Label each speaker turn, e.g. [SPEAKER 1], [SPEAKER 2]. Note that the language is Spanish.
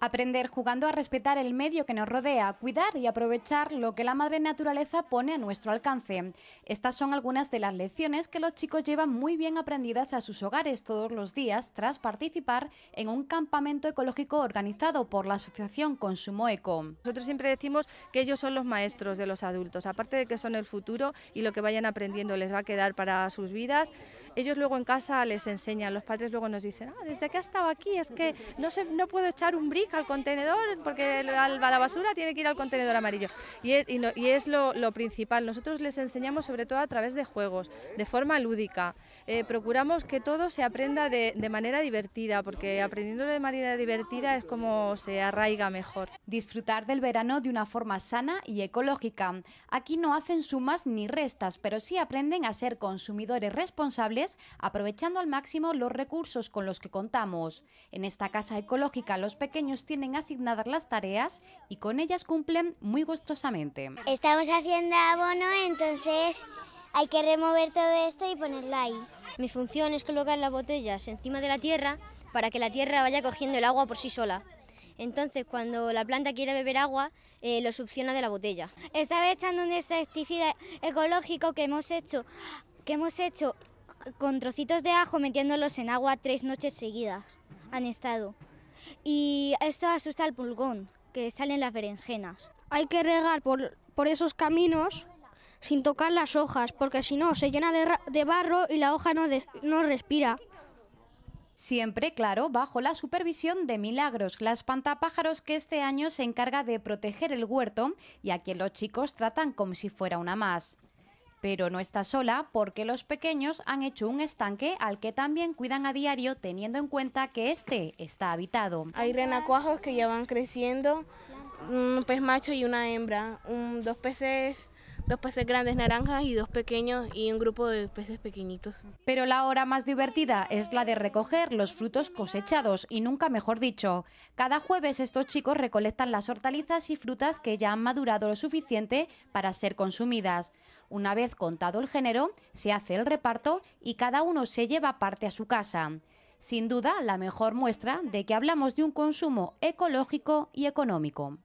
[SPEAKER 1] Aprender jugando a respetar el medio que nos rodea, cuidar y aprovechar lo que la madre naturaleza pone a nuestro alcance. Estas son algunas de las lecciones que los chicos llevan muy bien aprendidas a sus hogares todos los días tras participar
[SPEAKER 2] en un campamento ecológico organizado por la Asociación Consumo Eco. Nosotros siempre decimos que ellos son los maestros de los adultos, aparte de que son el futuro y lo que vayan aprendiendo les va a quedar para sus vidas. Ellos luego en casa les enseñan, los padres luego nos dicen, ah, desde que ha estado aquí es que no, se, no puedo echar un brillo al contenedor, porque a la basura tiene que ir al contenedor amarillo. Y es, y es lo, principal. Nosotros les enseñamos sobre todo a través de juegos, de forma lúdica. Eh, procuramos que todo se aprenda de, de manera divertida, porque aprendiéndolo de manera divertida es como se arraiga mejor. Disfrutar del verano de
[SPEAKER 1] una forma sana y ecológica. Aquí no hacen sumas ni restas, pero sí aprenden a ser consumidores responsables, aprovechando al máximo los recursos con los que contamos. En esta casa ecológica los pequeños tienen asignadas las tareas y con ellas cumplen
[SPEAKER 2] muy gustosamente. Estamos haciendo abono, entonces hay que remover todo esto y ponerlo ahí. Mi función es colocar las botellas encima de la tierra para que la tierra vaya cogiendo el agua por sí sola. Entonces, cuando la planta quiere beber agua, eh, lo succiona de la botella. Estaba echando un insecticida ecológico que hemos hecho, que hemos hecho con trocitos de ajo metiéndolos en agua tres noches seguidas. Han estado y esto asusta al pulgón, que salen las berenjenas.
[SPEAKER 1] Hay que regar por, esos caminos sin tocar las hojas, porque si no se llena de, barro y la hoja no, no respira. Siempre, claro, bajo la supervisión de Milagros, la espantapájaros que este año se encarga de proteger el huerto y a quien los chicos tratan como si fuera una más. Pero no está sola porque los pequeños han hecho un estanque al que también cuidan a diario teniendo en cuenta que este está habitado. Hay renacuajos que ya van creciendo, un pez macho y una hembra, dos peces dos peces grandes naranjas y dos pequeños y un grupo de peces pequeñitos. Pero la hora más divertida es la de recoger los frutos cosechados y nunca mejor dicho. Cada jueves estos chicos recolectan las hortalizas y frutas que ya han madurado lo suficiente para ser consumidas. Una vez contado el género, se hace el reparto y cada uno se lleva parte a su casa. Sin duda, la mejor muestra de que hablamos de un consumo ecológico y económico.